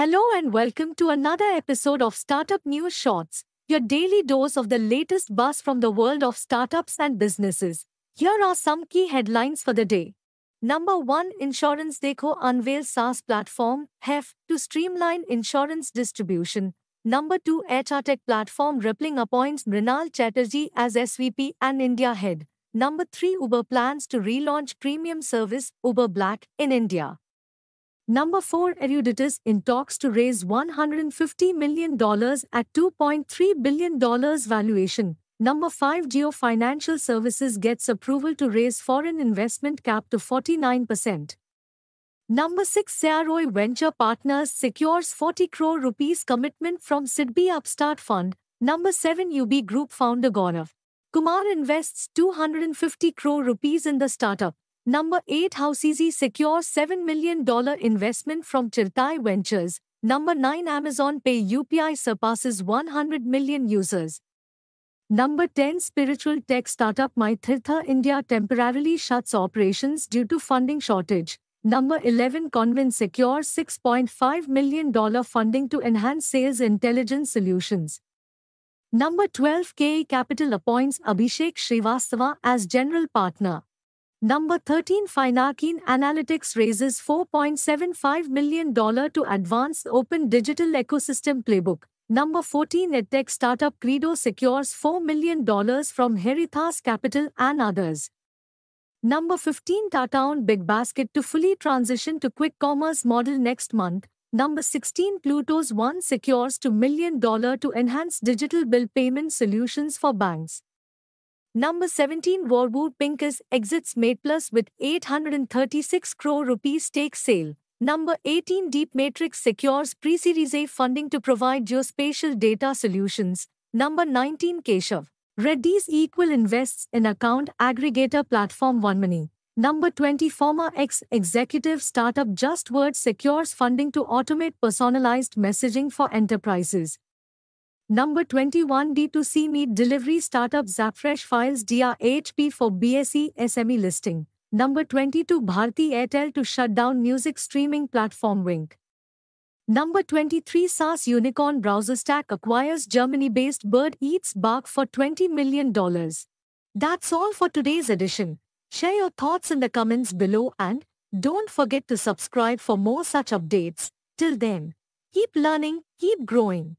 Hello and welcome to another episode of Startup News Shorts, your daily dose of the latest buzz from the world of startups and businesses. Here are some key headlines for the day. Number 1 Insurance Deco unveils SaaS platform, HEF, to streamline insurance distribution. Number 2 HR Tech platform Rippling appoints Mrinal Chatterjee as SVP and India head. Number 3 Uber plans to relaunch premium service Uber Black in India. Number 4 Eruditus in talks to raise $150 million at $2.3 billion valuation. Number 5 Geo Financial Services gets approval to raise foreign investment cap to 49%. Number 6 Saroi Venture Partners secures 40 crore rupees commitment from SIDBI Upstart Fund. Number 7 UB Group founder Gaurav Kumar invests 250 crore rupees in the startup. Number 8 Houseizy secures $7 million investment from Chirtai Ventures. Number 9 Amazon Pay UPI surpasses 100 million users. Number 10 Spiritual tech startup Maithirtha India temporarily shuts operations due to funding shortage. Number 11 Convin secures $6.5 million funding to enhance sales intelligence solutions. Number 12 KE Capital appoints Abhishek Srivastava as general partner. Number 13 Finarkin Analytics raises $4.75 million to advance open digital ecosystem playbook. Number 14 EdTech startup Credo secures $4 million from Heritas Capital and others. Number 15 Tataon Big Basket to fully transition to quick commerce model next month. Number 16 Pluto's One secures $2 million to enhance digital bill payment solutions for banks. Number 17 Warwood Pincus exits MatePlus with 836 crore rupees stake sale. Number 18 Deep Matrix secures pre-series A funding to provide geospatial data solutions. Number 19 Keshav Reddy's Equal invests in account aggregator platform OneMoney. Number 20 Former ex-executive startup JustWord secures funding to automate personalized messaging for enterprises. Number 21 D2C Meet Delivery Startup Zapfresh files DRHP for BSE SME listing. Number 22 Bharti Airtel to shut down music streaming platform Wink. Number 23 SaaS Unicorn Browser Stack acquires Germany based Bird Eats Bark for $20 million. That's all for today's edition. Share your thoughts in the comments below and don't forget to subscribe for more such updates. Till then, keep learning, keep growing.